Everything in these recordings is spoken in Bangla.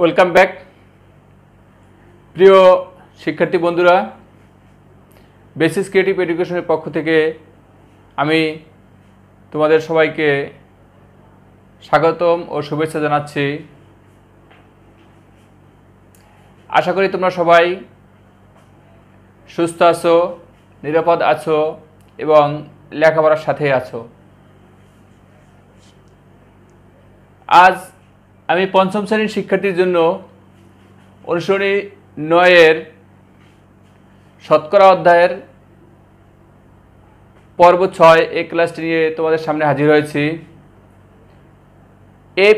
ওয়েলকাম ব্যাক প্রিয় শিক্ষার্থী বন্ধুরা বেসিস ক্রিয়েটিভ এডুকেশনের পক্ষ থেকে আমি তোমাদের সবাইকে স্বাগতম ও শুভেচ্ছা জানাচ্ছি আশা করি তোমরা সবাই সুস্থ আছো নিরাপদ আছো এবং লেখাপড়ার সাথে আছো আজ আমি পঞ্চম শ্রেণীর শিক্ষার্থীর জন্য অনুসরণী নয়ের শতকরা অধ্যায়ের পর্ব ছয় এ ক্লাসটি নিয়ে তোমাদের সামনে হাজির হয়েছি এ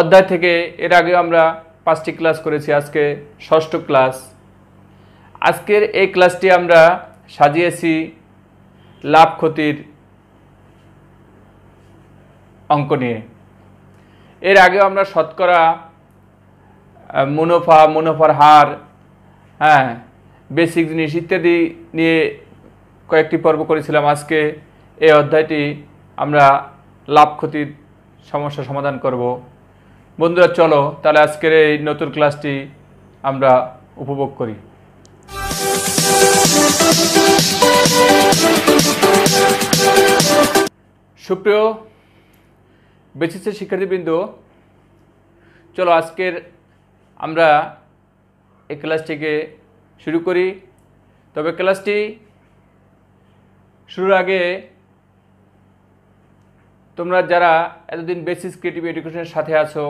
অধ্যায় থেকে এর আগে আমরা পাঁচটি ক্লাস করেছি আজকে ষষ্ঠ ক্লাস আজকের এই ক্লাসটি আমরা সাজিয়েছি লাভ ক্ষতির অঙ্ক নিয়ে এর আগে আমরা শতকরা মুনাফা মুনাফার হার হ্যাঁ বেসিক জিনিস ইত্যাদি নিয়ে কয়েকটি পর্ব করেছিলাম আজকে এই অধ্যায়টি আমরা লাভ ক্ষতির সমস্যা সমাধান করব বন্ধুরা চলো তাহলে আজকের এই নতুন ক্লাসটি আমরা উপভোগ করি সুপ্রিয় বেসিসের শিক্ষার্থীবৃন্দ চলো আজকের আমরা এই ক্লাসটিকে শুরু করি তবে ক্লাসটি শুরুর আগে তোমরা যারা এতদিন বেসিস ক্রিয়েটিভ এডুকেশনের সাথে আছো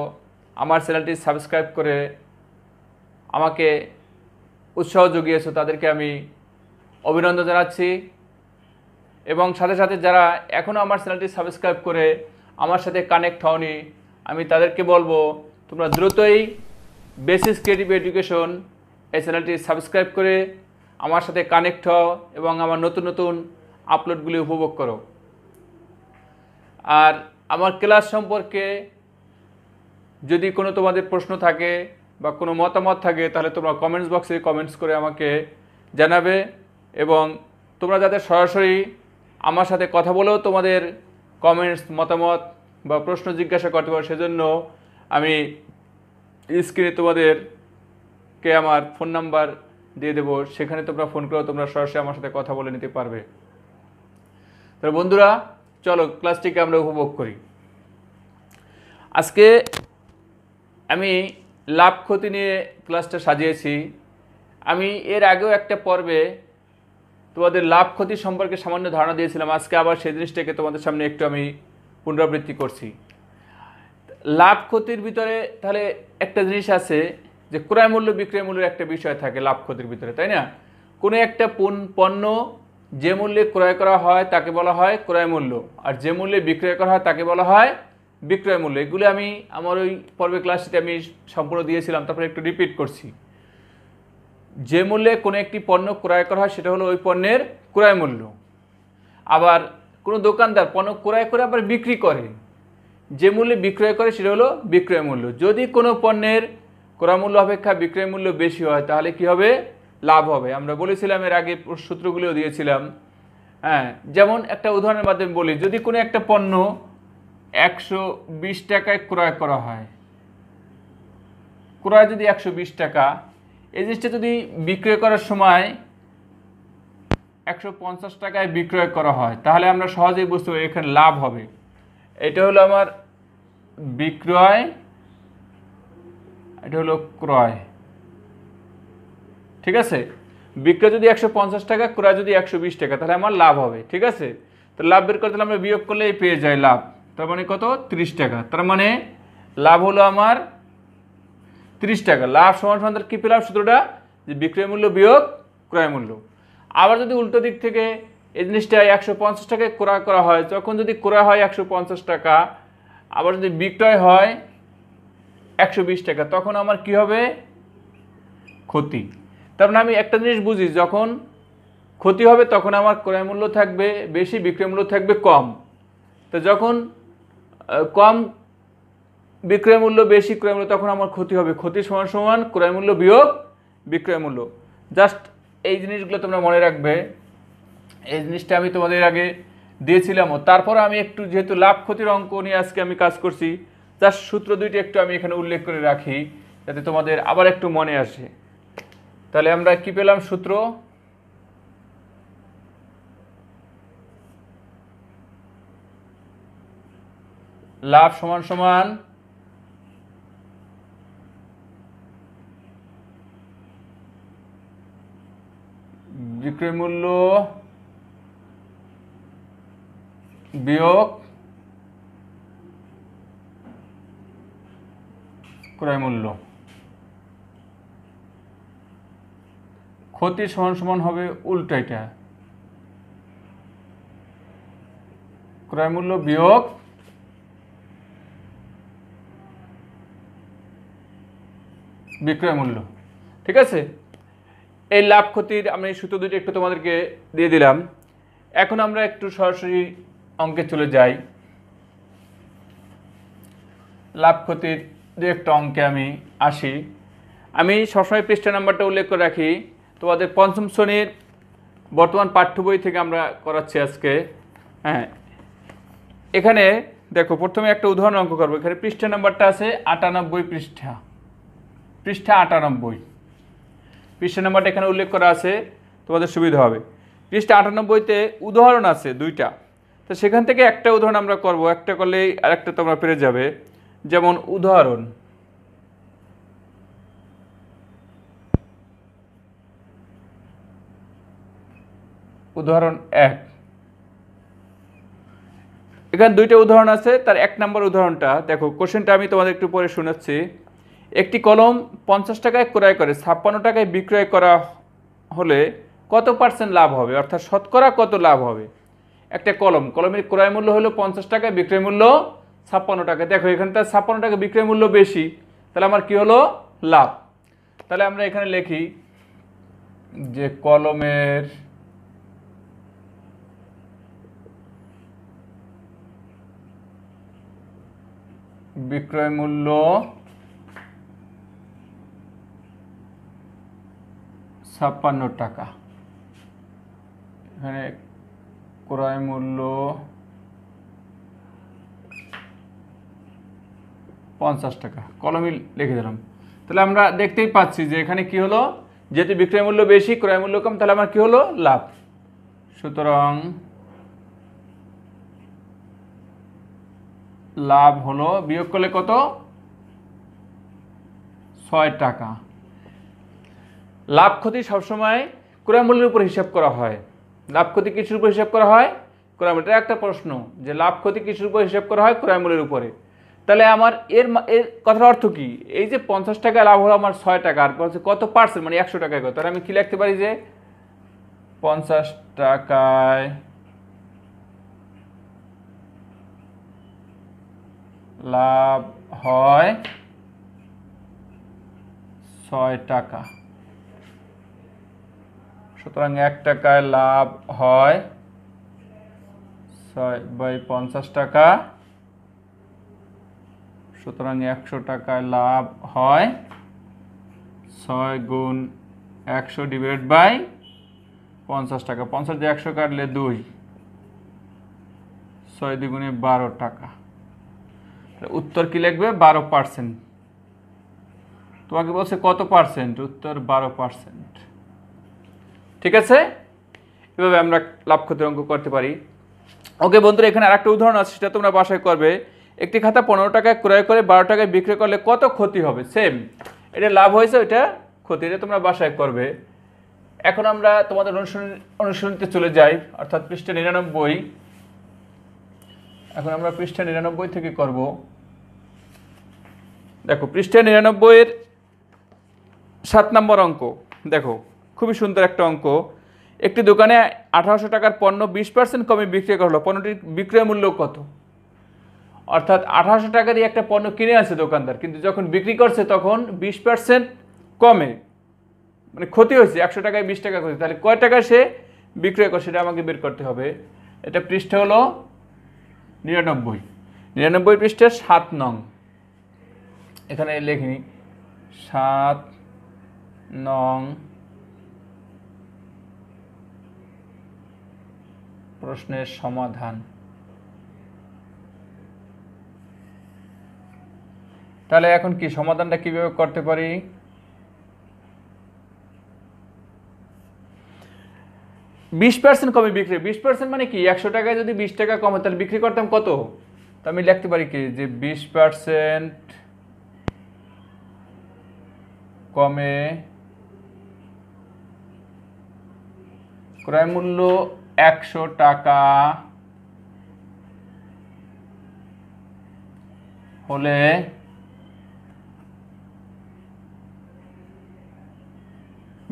আমার চ্যানেলটি সাবস্ক্রাইব করে আমাকে উৎসাহ জুগিয়েছো তাদেরকে আমি অভিনন্দন জানাচ্ছি এবং সাথে সাথে যারা এখনও আমার চ্যানেলটি সাবস্ক্রাইব করে আমার সাথে কানেক্ট হওনি আমি তাদেরকে বলবো তোমরা দ্রুতই বেসিস ক্রিয়েটিভ এডুকেশন এই চ্যানেলটি সাবস্ক্রাইব করে আমার সাথে কানেক্ট হও এবং আমার নতুন নতুন আপলোডগুলি উপভোগ করো আর আমার ক্লাস সম্পর্কে যদি কোনো তোমাদের প্রশ্ন থাকে বা কোনো মতামত থাকে তাহলে তোমরা কমেন্টস বক্সে কমেন্টস করে আমাকে জানাবে এবং তোমরা যাতে সরাসরি আমার সাথে কথা বলেও তোমাদের কমেন্টস মতামত বা প্রশ্ন জিজ্ঞাসা করতে পারো সেজন্য আমি স্ক্রিনে তোমাদেরকে আমার ফোন নাম্বার দিয়ে দেবো সেখানে তোমরা ফোন করো তোমরা সরাসরি আমার সাথে কথা বলে নিতে পারবে তো বন্ধুরা চলো ক্লাসটিকে আমরা উপভোগ করি আজকে আমি লাভ ক্ষতি নিয়ে ক্লাসটা সাজিয়েছি আমি এর আগেও একটা পর্বে তোমাদের লাভ ক্ষতি সম্পর্কে সামান্য ধারণা দিয়েছিলাম আজকে আবার সেই জিনিসটাকে তোমাদের সামনে একটু আমি পুনরাবৃত্তি করছি লাভ ক্ষতির ভিতরে তাহলে একটা জিনিস আছে যে ক্রয় মূল্য বিক্রয় মূল্যের একটা বিষয় থাকে লাভ ক্ষতির ভিতরে তাই না কোনো একটা পণ্য যে মূল্যে ক্রয় করা হয় তাকে বলা হয় ক্রয় মূল্য আর যে মূল্যে বিক্রয় করা হয় তাকে বলা হয় বিক্রয় মূল্য এগুলো আমি আমার ওই পর্বে ক্লাসটিতে আমি সম্পূর্ণ দিয়েছিলাম তারপরে একটু রিপিট করছি যে মূল্যে কোনো একটি পণ্য ক্রয় করা হয় সেটা হলো ওই পণ্যের ক্রয় মূল্য আবার কোনো দোকানদার পণ্য ক্রয় করে আবার বিক্রি করে যে মূল্যে বিক্রয় করে সেটা হলো বিক্রয় মূল্য যদি কোনো পণ্যের ক্রয় মূল্য অপেক্ষা বিক্রয় মূল্য বেশি হয় তাহলে কি হবে লাভ হবে আমরা বলেছিলাম এর আগে সূত্রগুলিও দিয়েছিলাম হ্যাঁ যেমন একটা উদাহরণের মাধ্যমে বলি যদি কোনো একটা পণ্য একশো টাকায় ক্রয় করা হয় ক্রয় যদি একশো টাকা এই জিনিসটা যদি বিক্রয় করার সময় একশো পঞ্চাশ টাকায় বিক্রয় করা হয় তাহলে আমরা সহজেই বুঝতে পারি এখানে লাভ হবে এটা হলো আমার বিক্রয় এটা হলো ক্রয় ঠিক আছে বিক্রয় যদি একশো পঞ্চাশ টাকা ক্রয় যদি একশো বিশ টাকা তাহলে আমার লাভ হবে ঠিক আছে তো লাভ বের করে তাহলে আমরা বিয়োগ করলেই পেয়ে যাই লাভ তার মানে কত ত্রিশ টাকা তার মানে লাভ হলো আমার তিরিশ টাকা লাভ সমান সমান তার কী পেলাম সূত্রটা যে বিক্রয় মূল্য বিয়োগ ক্রয় মূল্য আবার যদি উল্টো দিক থেকে এই জিনিসটা একশো পঞ্চাশ টাকায় ক্রয় করা হয় যখন যদি ক্রয় হয় একশো পঞ্চাশ টাকা আবার যদি বিক্রয় হয় একশো বিশ টাকা তখন আমার কি হবে ক্ষতি তার মানে আমি একটা জিনিস বুঝি যখন ক্ষতি হবে তখন আমার ক্রয় মূল্য থাকবে বেশি বিক্রয় মূল্য থাকবে কম তো যখন কম বিক্রয় মূল্য বেশি ক্রয় মূল্য তখন আমার ক্ষতি হবে ক্ষতি সমান সমান ক্রয় মূল্য বিয়োগ বিক্রয় মূল্য জাস্ট এই জিনিসগুলো তোমরা মনে রাখবে এই জিনিসটা আমি তোমাদের আগে দিয়েছিলাম তারপর আমি একটু যেহেতু লাভ ক্ষতির অঙ্ক নিয়ে আজকে আমি কাজ করছি জাস্ট সূত্র দুইটি একটু আমি এখানে উল্লেখ করে রাখি যাতে তোমাদের আবার একটু মনে আসে তাহলে আমরা কি পেলাম সূত্র লাভ সমান সমান বিক্রয় মূল্য বিয়োগ ক্রয় মূল্য ক্ষতি সমান সমান হবে উল্টাইটা ক্রয় মূল্য বিয়োগ বিক্রয় মূল্য ঠিক আছে এই লাভ ক্ষতির আমি সুতো দুটি একটু তোমাদেরকে দিয়ে দিলাম এখন আমরা একটু সরাসরি অঙ্কে চলে যাই লাভ ক্ষতির দু একটা অঙ্কে আমি আসি আমি সবসময় পৃষ্ঠা নাম্বারটা উল্লেখ করে রাখি তোমাদের পঞ্চম শ্রেণীর বর্তমান পাঠ্য বই থেকে আমরা করাচ্ছি আজকে হ্যাঁ এখানে দেখো প্রথমে একটা উদাহরণ অঙ্ক করবো এখানে পৃষ্ঠা নাম্বারটা আছে আটানব্বই পৃষ্ঠা পৃষ্ঠা আটানব্বই পৃষ্ঠ নাম্বারটা এখানে উল্লেখ করা আছে তোমাদের সুবিধা হবে পৃষ্ঠা আটানব্বইতে উদাহরণ আছে দুইটা তো সেখান থেকে একটা উদাহরণ আমরা করব একটা করলেই আরেকটা তোমরা পেরে যাবে যেমন উদাহরণ উদাহরণ এক এখানে দুইটা উদাহরণ আছে তার এক নম্বর উদাহরণটা দেখো কোশ্চেনটা আমি তোমাদের একটু পরে শোনাচ্ছি একটি কলম পঞ্চাশ টাকায় ক্রয় করে ছাপ্পান্ন টাকায় বিক্রয় করা হলে কত পার্সেন্ট লাভ হবে অর্থাৎ শতকরা কত লাভ হবে একটা কলম কলমের ক্রয় মূল্য হলো পঞ্চাশ টাকা বিক্রয় মূল্য ছাপ্পান্ন টাকা দেখো এখানে তার ছাপ্পান্ন টাকা বিক্রয় মূল্য বেশি তাহলে আমার কি হলো লাভ তাহলে আমরা এখানে লিখি যে কলমের বিক্রয় মূল্য ছাপ্পান্ন টাকা এখানে ক্রয় মূল্য পঞ্চাশ টাকা কলমই লিখে দিলাম তাহলে আমরা দেখতেই পাচ্ছি যে এখানে কি হলো যেহেতু বিক্রয় মূল্য বেশি ক্রয় মূল্য কম তাহলে আমার কি হলো লাভ সুতরাং লাভ হলো বিয়োগ করলে কত ছয় টাকা লাভ ক্ষতি সবসময় ক্রয়মূল্যের উপর হিসাব করা হয় লাভ ক্ষতি কিছুর উপর হিসাব করা হয় ক্রয়মূল্য এটা একটা প্রশ্ন যে লাভ ক্ষতি কিছুর উপর হিসাব করা হয় ক্রয়মূল্যের উপরে তাহলে আমার এর এর কথার অর্থ কী এই যে পঞ্চাশ টাকা লাভ হলো আমার ছয় টাকা আর হচ্ছে কত পার্সেন্ট মানে একশো টাকায় কত তাহলে আমি কী লিখতে পারি যে পঞ্চাশ টাকায় লাভ হয় ছয় টাকা সুতরাং এক টাকায় লাভ হয় ছয় বাই পঞ্চাশ টাকা সুতরাং একশো টাকায় লাভ হয় ছয় গুণ একশো ডিভাইড বাই পঞ্চাশ টাকা পঞ্চাশ দিয়ে একশো কাটলে দুই ছয় দুগুণে বারো টাকা উত্তর কি লিখবে বারো পার্সেন্ট তোমাকে বলছে কত পার্সেন্ট উত্তর বারো পার্সেন্ট ঠিক আছে এভাবে আমরা লাভ ক্ষতির অঙ্ক করতে পারি ওকে বন্ধুরা এখানে আরেকটা উদাহরণ আছে সেটা তোমরা বাসায় করবে একটি খাতা পনেরো টাকায় ক্রয় করে বারো টাকায় বিক্রি করলে কত ক্ষতি হবে সেম এটা লাভ হয়েছে ওইটা ক্ষতি এটা তোমরা বাসায় করবে এখন আমরা তোমাদের অনুশীলন অনুশীলনীতে চলে যাই অর্থাৎ পৃষ্ঠা নিরানব্বই এখন আমরা পৃষ্ঠা নিরানব্বই থেকে করব দেখো পৃষ্ঠা নিরানব্বইয়ের সাত নম্বর অঙ্ক দেখো খুবই সুন্দর একটা অঙ্ক একটি দোকানে আঠারোশো টাকার পণ্য বিশ পার্সেন্ট কমে বিক্রয় করা হলো পণ্যটির বিক্রয় মূল্য কত অর্থাৎ আঠারোশো টাকারই একটা পণ্য কিনে আছে দোকানদার কিন্তু যখন বিক্রি করছে তখন বিশ পার্সেন্ট কমে মানে ক্ষতি হয়েছে একশো টাকায় বিশ টাকা ক্ষতি তাহলে কয় টাকা সে বিক্রয় করে সেটা আমাকে বের করতে হবে এটা পৃষ্ঠা হলো নিরানব্বই নিরানব্বই পৃষ্ঠের সাত নং এখানে লেখিনি সাত নং প্রশ্নের সমাধান তাহলে এখন কি সমাধানটা কিভাবে করতে পারি বিশ পার্সেন্ট কমে বিক্রি বিশ পার্সেন্ট মানে কি একশো টাকায় যদি বিশ টাকা কমে তাহলে বিক্রি করতাম কত তো আমি লিখতে পারি কি যে বিশ পার্সেন্ট কমে ক্রয় মূল্য একশো টাকা হলে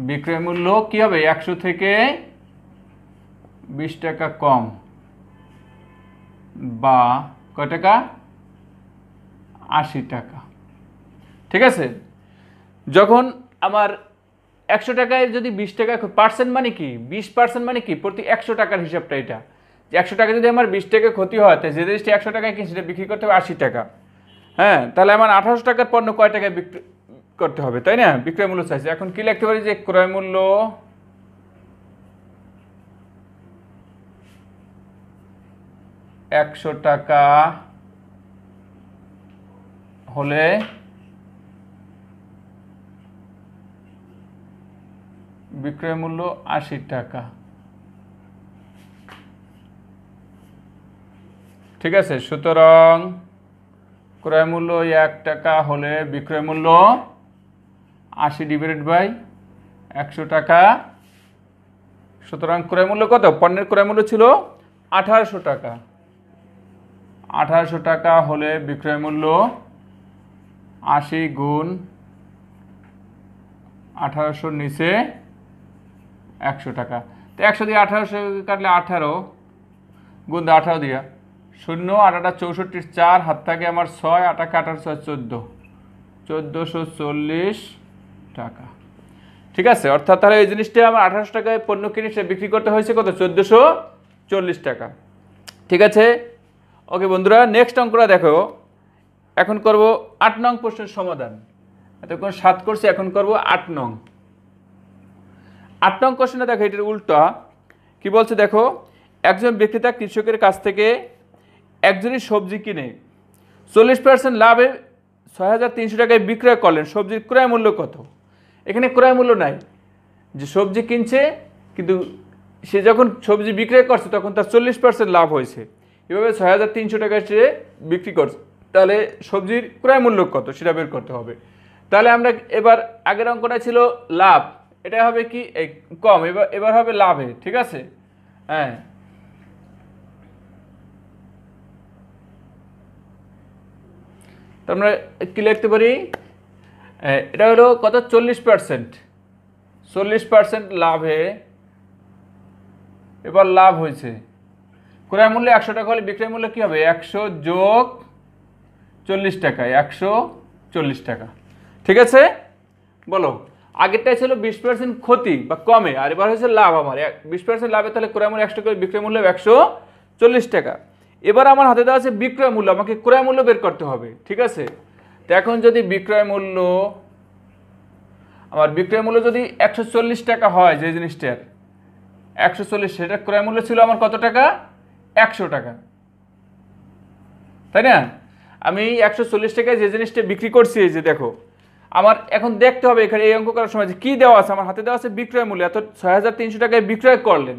বিক্রয় মূল্য কী হবে একশো থেকে বিশ টাকা কম বা ক টাকা আশি টাকা ঠিক আছে যখন আমার একশো টাকায় যদি বিশ টাকা পার্সেন্ট মানে কি বিশ পার্সেন্ট মানে কি প্রতি একশো টাকার হিসাবটা এটা যে একশো টাকা যদি আমার বিশ টাকা ক্ষতি হয় তাহলে যে জিনিসটা একশো টাকায় কিনছে সেটা বিক্রি করতে হবে আশি টাকা হ্যাঁ তাহলে আমার আঠারোশো টাকার পণ্য কয় টাকায় বিক্রি করতে হবে তাই না বিক্রয় মূল্য চাইছে এখন কি লিখতে পারি যে ক্রয় মূল্য একশো টাকা হলে বিক্রয় মূল্য আশি টাকা ঠিক আছে সুতরাং ক্রয় মূল্য এক টাকা হলে বিক্রয় মূল্য আশি ডিভাইডেড বাই একশো টাকা সুতরাং ক্রয় মূল্য কত পণ্যের ক্রয় মূল্য ছিল আঠারোশো টাকা আঠারোশো টাকা হলে বিক্রয় মূল্য আশি গুণ আঠারোশোর নিচে একশো টাকা তো একশো দিয়ে আঠারোশো কাটলে আঠারো গুন্দে আঠারো দিয়া শূন্য আট আটা চৌষট্টির চার হাত থাকে আমার ছয় আঠা কাটার ছয় চোদ্দো চোদ্দোশো চল্লিশ টাকা ঠিক আছে অর্থাৎ তাহলে এই জিনিসটা আমার আঠারোশো টাকায় পণ্য কিনে সে বিক্রি করতে হয়েছে কত চোদ্দোশো চল্লিশ টাকা ঠিক আছে ওকে বন্ধুরা নেক্সট অঙ্করা দেখো এখন করব আট নং প্রশ্নের সমাধান এতক্ষণ সাত করছি এখন করব আট নং আট নং কোশ্চেনে দেখো এটির উল্টা কি বলছে দেখো একজন বিক্রেতা কৃষকের কাছ থেকে একজনই সবজি কিনে চল্লিশ পার্সেন্ট লাভে ছয় হাজার তিনশো টাকায় বিক্রয় করলেন সবজির ক্রয় মূল্য কত এখানে ক্রয় মূল্য নাই যে সবজি কিনছে কিন্তু সে যখন সবজি বিক্রয় করছে তখন তার চল্লিশ পার্সেন্ট লাভ হয়েছে এভাবে ছয় হাজার তিনশো টাকায় সে বিক্রি করছে তাহলে সবজির ক্রয় মূল্য কত সেটা বের করতে হবে তাহলে আমরা এবার আগের অঙ্কটা ছিল লাভ এটা হবে কি কম এবার এবার হবে লাভে ঠিক আছে হ্যাঁ আমরা কি লিখতে পারি এটা হলো কত চল্লিশ পার্সেন্ট চল্লিশ পার্সেন্ট লাভে এবার লাভ হয়েছে ক্রয় মূল্য একশো টাকা হলে বিক্রয় মূল্য কী হবে একশো যোগ চল্লিশ টাকা একশো চল্লিশ টাকা ঠিক আছে বলো আগেরটাই ছিল বিশ পার্সেন্ট ক্ষতি বা কমে আর এবার হয়েছে লাভ আমার বিশ পার্সেন্ট লাভে তাহলে ক্রয় মূল্য একশো করে বিক্রয় মূল্য একশো চল্লিশ টাকা এবার আমার হাতে দেওয়া আছে বিক্রয় মূল্য আমাকে ক্রয় মূল্য বের করতে হবে ঠিক আছে তো এখন যদি বিক্রয় মূল্য আমার বিক্রয় মূল্য যদি একশো টাকা হয় যে জিনিসটার একশো চল্লিশ সেটার ক্রয় মূল্য ছিল আমার কত টাকা একশো টাকা তাই না আমি একশো চল্লিশ টাকায় যে জিনিসটা বিক্রি করছি এই যে দেখো আমার এখন দেখতে হবে এখানে এই অঙ্ক করার সময় যে কী দেওয়া আছে আমার হাতে দেওয়া আছে বিক্রয় মূল্য এত ছয় হাজার তিনশো টাকায় বিক্রয় করলেন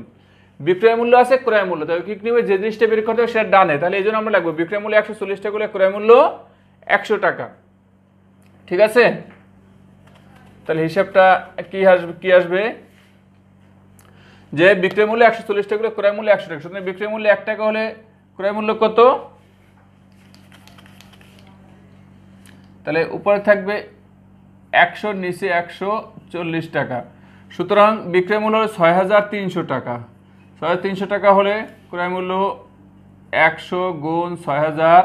বিক্রয় মূল্য আছে ক্রয় মূল্য তবে কি নেবে যে জিনিসটা বের করতে হবে সেটা ডানে তাহলে এই জন্য আমরা লাগবো বিক্রয় মূল্য একশো চল্লিশ টাকা করে ক্রয় মূল্য একশো টাকা ঠিক আছে তাহলে হিসাবটা কি আসবে কি আসবে যে বিক্রয় মূল্য একশো চল্লিশ টাকা করে ক্রয় মূল্য একশো টাকা সুতরাং বিক্রয় মূল্য এক টাকা হলে ক্রয় মূল্য কত তাহলে উপরে থাকবে একশোর নিচে একশো চল্লিশ টাকা সুতরাং বিক্রয় মূল্য হলো ছয় হাজার তিনশো টাকা ছয় হাজার তিনশো টাকা হলে ক্রয় মূল্য একশো গুণ ছয় হাজার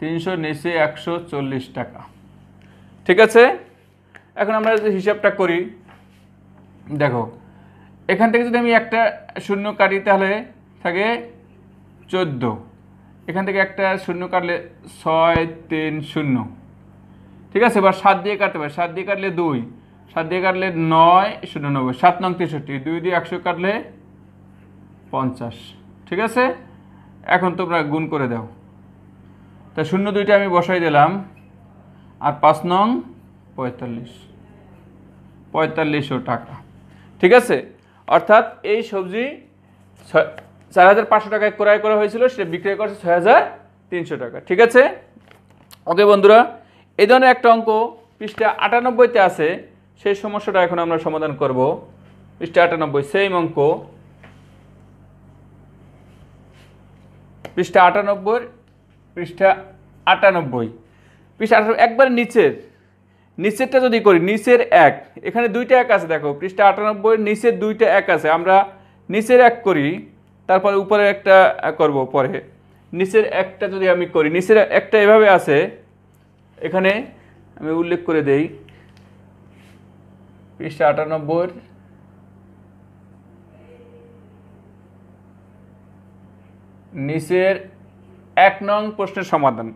তিনশো নিচে একশো চল্লিশ টাকা ঠিক আছে এখন আমরা যদি হিসাবটা করি দেখো এখান থেকে যদি আমি একটা শূন্য কাটি তাহলে থাকে চোদ্দো এখান থেকে একটা শূন্য কাটলে ছয় তিন শূন্য ঠিক আছে এবার সাত দিয়ে কাটতে পারে সাত দিয়ে কাটলে দুই সাত দিয়ে কাটলে নয় শূন্য নব্বই সাত নং তেষট্টি দুই দিয়ে একশো কাটলে পঞ্চাশ ঠিক আছে এখন তোমরা গুণ করে দাও তা শূন্য দুইটা আমি বসাই দিলাম আর পাঁচ নং পঁয়তাল্লিশ পঁয়তাল্লিশশো টাকা ঠিক আছে অর্থাৎ এই সবজি চার হাজার পাঁচশো টাকায় ক্রয় করা হয়েছিল সেটা বিক্রয় করছে ছয় হাজার তিনশো টাকা ঠিক আছে ওকে বন্ধুরা এই ধরনের একটা অঙ্ক পৃষ্ঠা আটানব্বইতে আছে সেই সমস্যাটা এখন আমরা সমাধান করব পৃষ্ঠা আটানব্বই সেম অঙ্ক পৃষ্ঠা আটানব্বই পৃষ্ঠা আটানব্বই পৃষ্ঠা আটানব্বই একবার নিচের নিচেরটা যদি করি নিচের এক এখানে দুইটা এক আছে দেখো পৃষ্ঠা আটানব্বই নিচের দুইটা এক আছে আমরা নিচের এক করি তারপরে উপরে একটা করব পরে নিচের একটা যদি আমি করি নিচের একটা এভাবে আছে এখানে আমি উল্লেখ করে দেই পৃষ্ঠা আটানব্বই নিচের এক নং প্রশ্নের সমাধান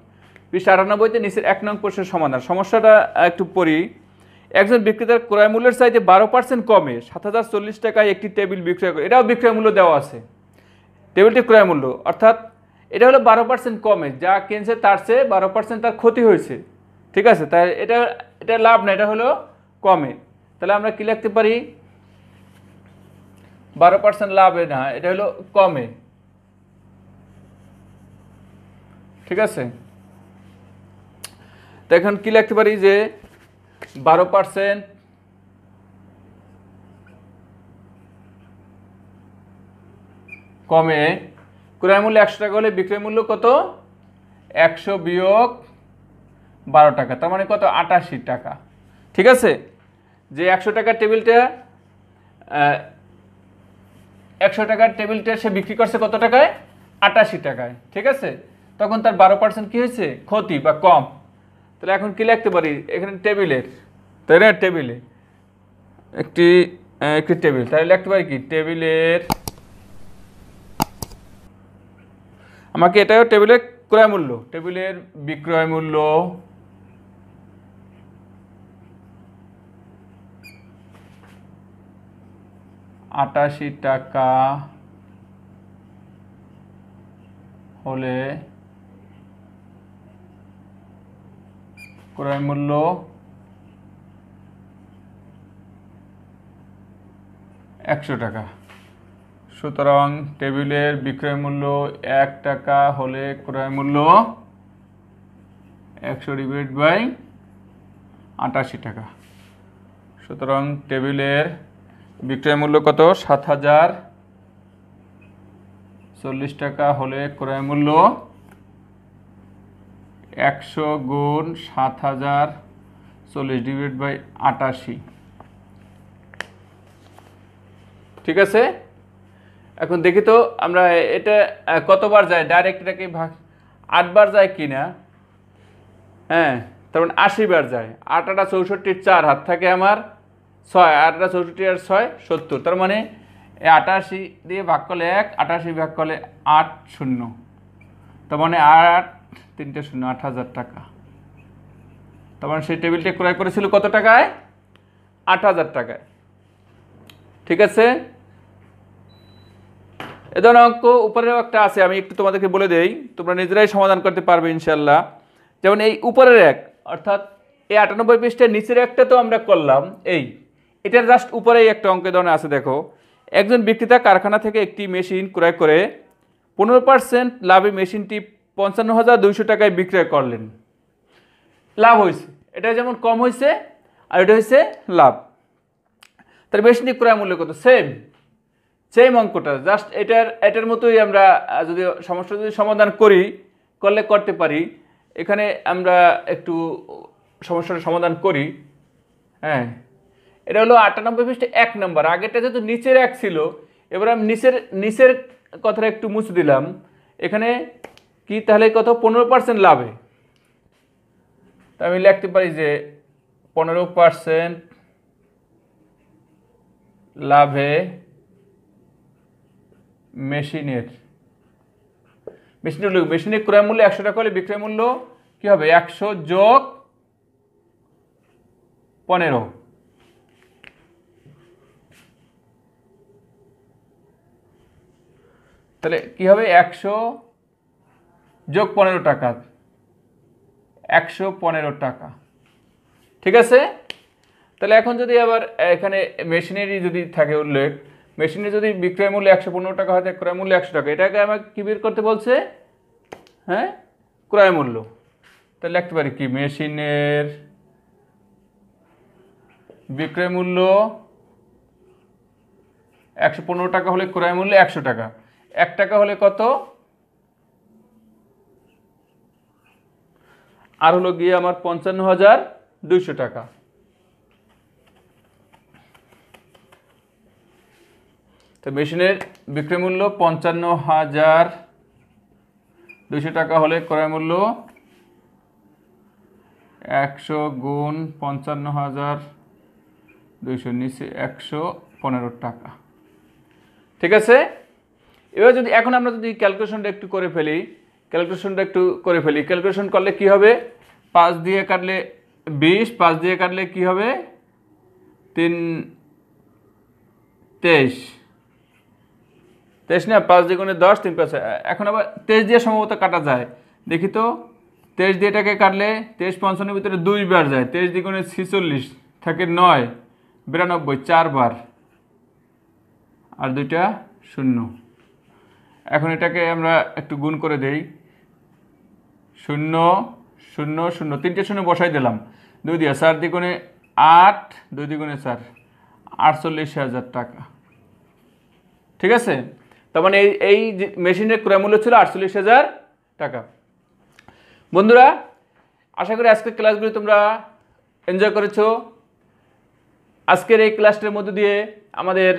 পৃষ্ঠা আটানব্বইতে নিচের এক নং প্রশ্নের সমাধান সমস্যাটা একটু পড়ি একজন বিক্রেতার ক্রয় মূল্যের চাইতে বারো পার্সেন্ট কমে সাত হাজার চল্লিশ টাকায় একটি টেবিল বিক্রয় করে এটাও বিক্রয় মূল্য দেওয়া আছে টেবিলটি ক্রয় মূল্য অর্থাৎ এটা হলো বারো পার্সেন্ট কমে যা কিনছে তার চেয়ে বারো পার্সেন্ট তার ক্ষতি হয়েছে ঠিক আছে তাই এটা এটা লাভ না এটা হলো কমে তাহলে আমরা কি লিখতে পারি বারো পার্সেন্ট লাভে না এটা হলো কমে ঠিক আছে তো এখন কি লিখতে পারি যে বারো পার্সেন্ট কমে ক্রয় মূল্য একশো টাকা হলে বিক্রয় মূল্য কত একশো বিয়োগ বারো টাকা তার মানে কত আটাশি টাকা ঠিক আছে যে একশো টাকার টেবিলটা একশো টাকার টেবিলটা সে বিক্রি করছে কত টাকায় আটাশি টাকায় ঠিক আছে তখন তার বারো পার্সেন্ট কী হয়েছে ক্ষতি বা কম তাহলে এখন কী লিখতে পারি এখানে টেবিলের তাই না টেবিলে একটি একটি টেবিল তাহলে লিখতে পারি কি টেবিলের আমাকে এটাও টেবিলের ক্রয় মূল্য টেবিলের বিক্রয় মূল্য আটাশি টাকা হলে ক্রয় মূল্য একশো টাকা সুতরাং টেবিলের বিক্রয় মূল্য এক টাকা হলে ক্রয় মূল্য একশো ডিভাইড বাই আটাশি টাকা সুতরাং টেবিলের বিক্রয় মূল্য কত সাত হাজার চল্লিশ টাকা হলে ক্রয় মূল্য একশো গুণ সাত হাজার চল্লিশ ডিভাইড বাই আটাশি ঠিক আছে এখন দেখি তো আমরা এটা কতবার যায় ডাইরেক্ট এটাকে ভাগ আটবার যায় কি না হ্যাঁ তার মানে আশিবার যায় আট আটা চৌষট্টির চার হাত থাকে আমার ছয় আটটা চৌষট্টি আর ছয় সত্তর তার মানে আটাশি দিয়ে ভাগ করলে এক আটাশি ভাগ করলে আট শূন্য তার মানে আট তিনটে শূন্য আট হাজার টাকা তার মানে সেই টেবিলটি ক্রয় করেছিল কত টাকায় আট হাজার টাকায় ঠিক আছে এ ধরনের অঙ্ক উপরের একটা আছে আমি একটু তোমাদেরকে বলে দেই তোমরা নিজেরাই সমাধান করতে পারবে ইনশাল্লাহ যেমন এই উপরের এক অর্থাৎ এই আটানব্বই পৃষ্ঠের নিচের একটা তো আমরা করলাম এই এটার জাস্ট উপরেই একটা অঙ্কে ধরনের আছে দেখো একজন বিক্রেতা কারখানা থেকে একটি মেশিন ক্রয় করে পনেরো পার্সেন্ট লাভে মেশিনটি পঞ্চান্ন হাজার দুইশো টাকায় বিক্রয় করলেন লাভ হয়েছে এটা যেমন কম হয়েছে আর এটা হয়েছে লাভ তার মেশিনটি ক্রয় মূল্য কত সেম সেম অঙ্কটা জাস্ট এটার এটার মতোই আমরা যদি সমস্যা যদি সমাধান করি করলে করতে পারি এখানে আমরা একটু সমস্যার সমাধান করি হ্যাঁ এটা হলো আটানব্বই পৃষ্ঠে এক নম্বর আগেরটা যেহেতু নিচের এক ছিল এবার আমি নিচের নিচের কথাটা একটু মুছে দিলাম এখানে কি তাহলে কত পনেরো পার্সেন্ট লাভে তা আমি লিখতে পারি যে পনেরো পার্সেন্ট লাভে মেশিনের মেশিনের লোক মেশিনের ক্রয় মূল্য একশো টাকা হলে বিক্রয় মূল্য কী হবে একশো যোগ পনেরো তাহলে কি হবে একশো যোগ পনেরো টাকা একশো পনেরো টাকা ঠিক আছে তাহলে এখন যদি আবার এখানে মেশিনারি যদি থাকে উল্লেখ মেশিনে যদি বিক্রয় মূল্য একশো পনেরো টাকা হয় ক্রয় মূল্য একশো টাকা এটাকে আমাকে কী বের করতে বলছে হ্যাঁ ক্রয় মূল্য তাহলে লিখতে পারি কি মেশিনের বিক্রয় মূল্য একশো পনেরো টাকা হলে ক্রয় মূল্য একশো টাকা এক টাকা হলে কত আর হলো গিয়ে আমার পঞ্চান্ন হাজার দুইশো টাকা তো মেশিনের বিক্রয় মূল্য পঞ্চান্ন হাজার দুইশো টাকা হলে ক্রয় মূল্য একশো গুণ পঞ্চান্ন হাজার দুইশো নিচে একশো পনেরো টাকা ঠিক আছে এবার যদি এখন আমরা যদি ক্যালকুলেশনটা একটু করে ফেলি ক্যালকুলেশনটা একটু করে ফেলি ক্যালকুলেশন করলে কি হবে পাঁচ দিয়ে কাটলে বিশ পাঁচ দিয়ে কাটলে কি হবে তিন তেইশ তেইশ না পাঁচ দ্বিগুণে দশ তিন পাঁচ এখন আবার তেইশ দিয়ে সম্ভবত কাটা যায় দেখি তো তেইশ দিয়ে এটাকে কাটলে তেইশ পঞ্চান্নের ভিতরে দুইবার যায় তেইশ দ্বিগুণে ছিচল্লিশ থাকে নয় বিরানব্বই চারবার আর দুইটা শূন্য এখন এটাকে আমরা একটু গুণ করে দেই শূন্য শূন্য শূন্য তিনটে শূন্য বসাই দিলাম দুই দিয়া চার দ্বিগুণে আট দুই দ্বিগুণে চার আটচল্লিশ হাজার টাকা ঠিক আছে তার মানে এই এই মেশিনের ক্রয়মূল্য ছিল আটচল্লিশ হাজার টাকা বন্ধুরা আশা করি আজকের ক্লাসগুলি তোমরা এনজয় করেছো আজকের এই ক্লাসটির মধ্য দিয়ে আমাদের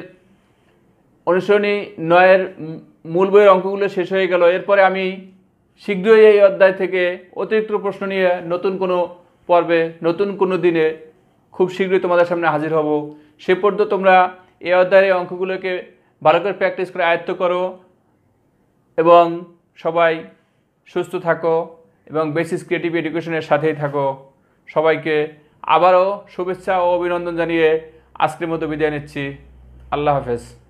অনুসরণী নয়ের মূল বইয়ের অঙ্কগুলো শেষ হয়ে গেল এরপরে আমি শীঘ্রই এই অধ্যায় থেকে অতিরিক্ত প্রশ্ন নিয়ে নতুন কোনো পর্বে নতুন কোনো দিনে খুব শীঘ্রই তোমাদের সামনে হাজির হব সে পর্যন্ত তোমরা এই অধ্যায়ের অঙ্কগুলোকে ভালো করে প্র্যাকটিস করে আয়ত্ত করো এবং সবাই সুস্থ থাকো এবং বেসিস ক্রিয়েটিভ এডুকেশনের সাথেই থাকো সবাইকে আবারও শুভেচ্ছা ও অভিনন্দন জানিয়ে আজকের মতো বিদায় নিচ্ছি আল্লাহ হাফেজ